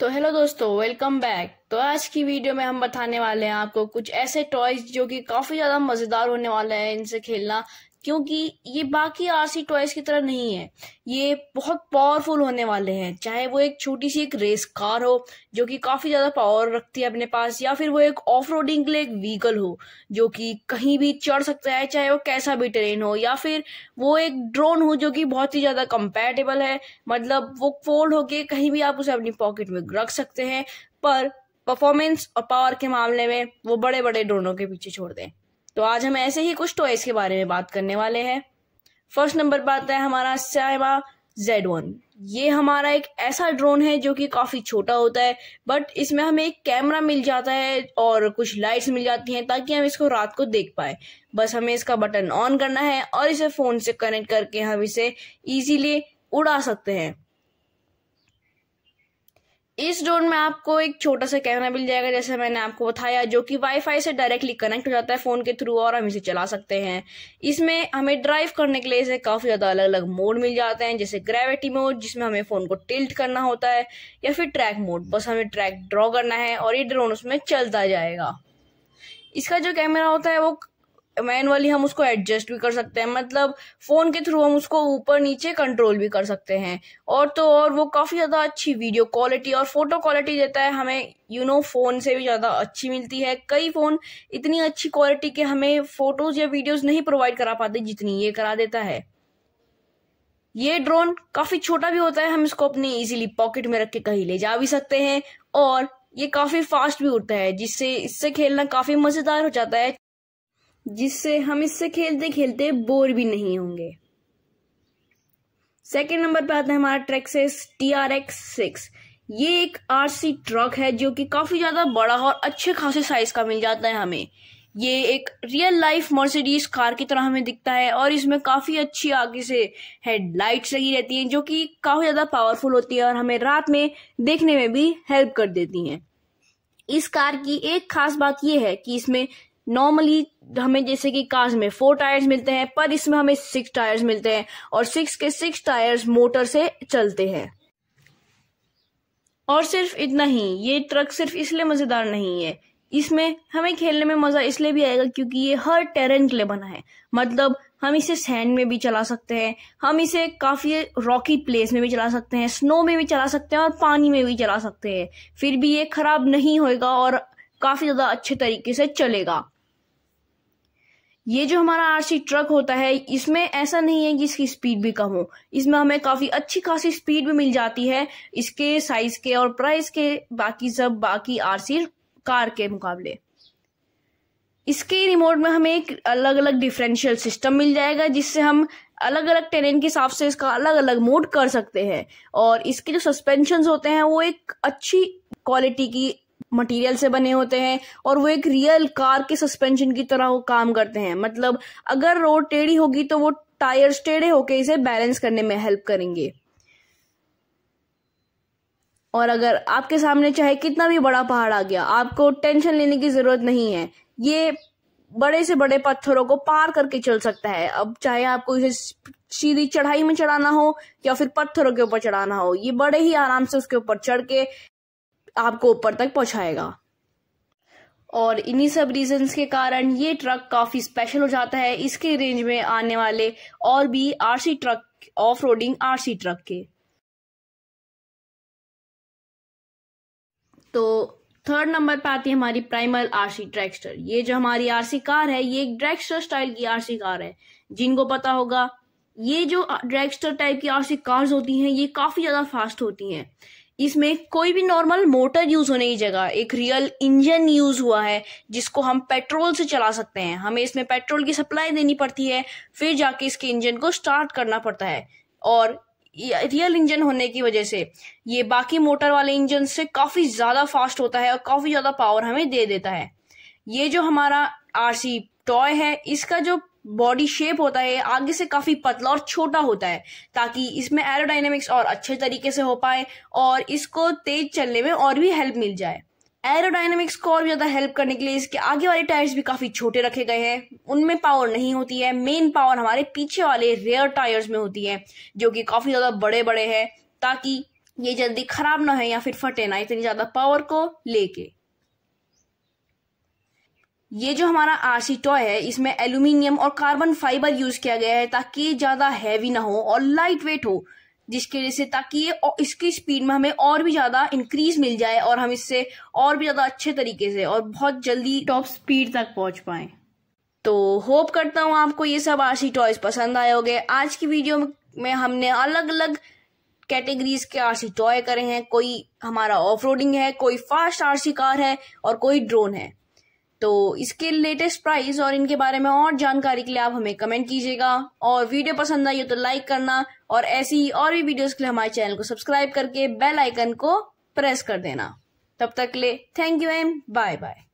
तो हेलो दोस्तों welcome back तो आज की वीडियो में हम बताने वाले हैं आपको कुछ ऐसे टॉयज जो कि काफ़ी ज़्यादा मज़ेदार होने वाले हैं इनसे खेलना क्योंकि ये बाकी आरसी टॉयज की तरह नहीं है ये बहुत पावरफुल होने वाले हैं चाहे वो एक छोटी सी एक रेस कार हो जो कि काफ़ी ज़्यादा पावर रखती है अपने पास या फिर वो एक ऑफ रोडिंग के लिए एक व्हीकल हो जो कि कहीं भी चढ़ सकता है चाहे वो कैसा भी ट्रेन हो या फिर वो एक ड्रोन हो जो कि बहुत ही ज़्यादा कंपेटेबल है मतलब वो फोल्ड होके कहीं भी आप उसे अपनी पॉकेट में रख सकते हैं पर परफॉर्मेंस और पावर के मामले में वो बड़े बड़े ड्रोनों के पीछे छोड़ दें तो आज हम ऐसे ही कुछ टॉयज के बारे में बात करने वाले हैं फर्स्ट नंबर पर आता है हमारा साइबा जेड वन ये हमारा एक ऐसा ड्रोन है जो कि काफ़ी छोटा होता है बट इसमें हमें एक कैमरा मिल जाता है और कुछ लाइट्स मिल जाती हैं ताकि हम इसको रात को देख पाए बस हमें इसका बटन ऑन करना है और इसे फ़ोन से कनेक्ट करके हम इसे इजीली उड़ा सकते हैं इस ड्रोन में आपको एक छोटा सा कैमरा मिल जाएगा जैसे मैंने आपको बताया जो कि वाईफाई से डायरेक्टली कनेक्ट हो जाता है फ़ोन के थ्रू और हम इसे चला सकते हैं इसमें हमें ड्राइव करने के लिए इसे काफ़ी ज़्यादा अलग अलग मोड मिल जाते हैं जैसे ग्रेविटी मोड जिसमें हमें फ़ोन को टिल्ट करना होता है या फिर ट्रैक मोड बस हमें ट्रैक ड्रॉ करना है और ये ड्रोन उसमें चलता जाएगा इसका जो कैमरा होता है वो मैनुअली हम उसको एडजस्ट भी कर सकते हैं मतलब फ़ोन के थ्रू हम उसको ऊपर नीचे कंट्रोल भी कर सकते हैं और तो और वो काफ़ी ज़्यादा अच्छी वीडियो क्वालिटी और फोटो क्वालिटी देता है हमें यू नो फ़ोन से भी ज़्यादा अच्छी मिलती है कई फ़ोन इतनी अच्छी क्वालिटी के हमें फ़ोटोज़ या वीडियोज़ नहीं प्रोवाइड करा पाते जितनी ये करा देता है ये ड्रोन काफ़ी छोटा भी होता है हम इसको अपने इजीली पॉकेट में रख के कहीं ले जा भी सकते हैं और ये काफ़ी फास्ट भी उड़ता है जिससे इससे खेलना काफ़ी मज़ेदार हो जाता है जिससे हम इससे खेलते खेलते बोर भी नहीं होंगे सेकेंड नंबर पे आता है हमारा Traxxas T R X six ये एक आर सी ट्रक है जो कि काफ़ी ज़्यादा बड़ा और अच्छे खासे साइज़ का मिल जाता है हमें ये एक रियल लाइफ मर्सिडीज कार की तरह हमें दिखता है और इसमें काफ़ी अच्छी आगे से हेडलाइट्स लगी रहती हैं जो कि काफ़ी ज़्यादा पावरफुल होती है और हमें रात में देखने में भी हेल्प कर देती हैं इस कार की एक खास बात यह है कि इसमें नॉर्मली हमें जैसे कि कार्स में फोर टायर्स मिलते हैं पर इसमें हमें सिक्स टायर्स मिलते हैं और सिक्स के सिक्स टायर्स मोटर से चलते हैं और सिर्फ इतना ही ये ट्रक सिर्फ इसलिए मज़ेदार नहीं है इसमें हमें खेलने में मज़ा इसलिए भी आएगा क्योंकि ये हर टेरेन के लिए बना है मतलब हम इसे सैंड में भी चला सकते हैं हम इसे काफ़ी रॉकी प्लेस में भी चला सकते हैं स्नो में भी चला सकते हैं और पानी में भी चला सकते हैं फिर भी ये ख़राब नहीं होएगा और काफ़ी ज़्यादा अच्छे तरीके से चलेगा ये जो हमारा आरसी ट्रक होता है इसमें ऐसा नहीं है कि इसकी स्पीड भी कम हो इसमें हमें काफ़ी अच्छी खासी स्पीड भी मिल जाती है इसके साइज़ के और प्राइस के बाकी सब बाकी आरसी कार के मुकाबले इसके रिमोट में हमें एक अलग अलग डिफरेंशियल सिस्टम मिल जाएगा जिससे हम अलग अलग टेरेन के हिसाब से इसका अलग अलग मोड कर सकते हैं और इसके जो सस्पेंशन होते हैं वो एक अच्छी क्वालिटी की मटेरियल से बने होते हैं और वो एक रियल कार के सस्पेंशन की तरह वो काम करते हैं मतलब अगर रोड टेढ़ी होगी तो वो टायर्स टेढ़े होके इसे बैलेंस करने में हेल्प करेंगे और अगर आपके सामने चाहे कितना भी बड़ा पहाड़ आ गया आपको टेंशन लेने की जरूरत नहीं है ये बड़े से बड़े पत्थरों को पार करके चल सकता है अब चाहे आपको इसे सीधी चढ़ाई में चढ़ाना हो या फिर पत्थरों के ऊपर चढ़ाना हो ये बड़े ही आराम से उसके ऊपर चढ़ के आपको ऊपर तक पहुंचाएगा और इन्हीं सब रीजंस के कारण ये ट्रक काफ़ी स्पेशल हो जाता है इसके रेंज में आने वाले और भी RC truck off roading RC truck के तो थर्ड नंबर पे आती है हमारी प्राइमल आरसी ड्रैक्स्टर ये जो हमारी आरसी कार है ये एक ड्रैक्स्टर स्टाइल की आरसी कार है जिनको पता होगा ये जो ड्रैक्स्टर टाइप की आरसी कार्स होती हैं ये काफ़ी ज़्यादा फास्ट होती हैं इसमें कोई भी नॉर्मल मोटर यूज़ होने की जगह एक रियल इंजन यूज़ हुआ है जिसको हम पेट्रोल से चला सकते हैं हमें इसमें पेट्रोल की सप्लाई देनी पड़ती है फिर जाके इसके इंजन को स्टार्ट करना पड़ता है और रियल इंजन होने की वजह से ये बाकी मोटर वाले इंजन से काफ़ी ज़्यादा फास्ट होता है और काफ़ी ज़्यादा पावर हमें दे देता है ये जो हमारा आर सी टॉय है इसका जो बॉडी शेप होता है आगे से काफ़ी पतला और छोटा होता है ताकि इसमें एरोडाइनमिक्स और अच्छे तरीके से हो पाए और इसको तेज चलने में और भी हेल्प मिल जाए एरोडाइनमिक्स को और ज़्यादा हेल्प करने के लिए इसके आगे वाले टायर्स भी काफ़ी छोटे रखे गए हैं उनमें पावर नहीं होती है मेन पावर हमारे पीछे वाले रेयर टायर्स में होती है जो कि काफ़ी ज़्यादा बड़े बड़े हैं ताकि ये जल्दी खराब ना है या फिर फटे ना इतनी ज़्यादा पावर को लेके ये जो हमारा आरसी टॉय है इसमें एल्यूमिनियम और कार्बन फाइबर यूज किया गया है ताकि ये ज्यादा हैवी ना हो और लाइट वेट हो जिसके वजह से ताकि ये इसकी स्पीड में हमें और भी ज्यादा इंक्रीज मिल जाए और हम इससे और भी ज्यादा अच्छे तरीके से और बहुत जल्दी टॉप स्पीड तक पहुंच पाए तो होप करता हूं आपको ये सब आरसी टॉयज पसंद आए हो आज की वीडियो में हमने अलग अलग कैटेगरीज के आरसी टॉय करे हैं कोई हमारा ऑफ है कोई फास्ट आरसी कार है और कोई ड्रोन है तो इसके लेटेस्ट प्राइस और इनके बारे में और जानकारी के लिए आप हमें कमेंट कीजिएगा और वीडियो पसंद आई हो तो लाइक करना और ऐसी ही और भी वीडियोस के लिए हमारे चैनल को सब्सक्राइब करके बेल आइकन को प्रेस कर देना तब तक ले thank you and bye bye